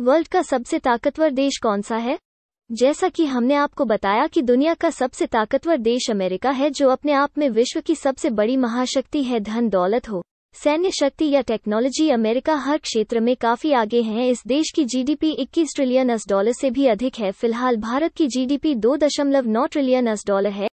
world का सबसे ताकतवर देश कौन सा है जैसा कि हमने आपको बताया कि दुनिया का सबसे ताकतवर देश अमेरिका है जो अपने आप में विश्व की सबसे बड़ी महाशक्ति है धन दौलत हो सैन्य शक्ति या टेक्नोलॉजी अमेरिका हर क्षेत्र में काफी आगे है इस देश की जीडीपी 21 ट्रिलियन अस डॉलर से भी अधिक है फिलहाल भारत की जीडीपी 2.9 ट्रिलियन अस डॉलर है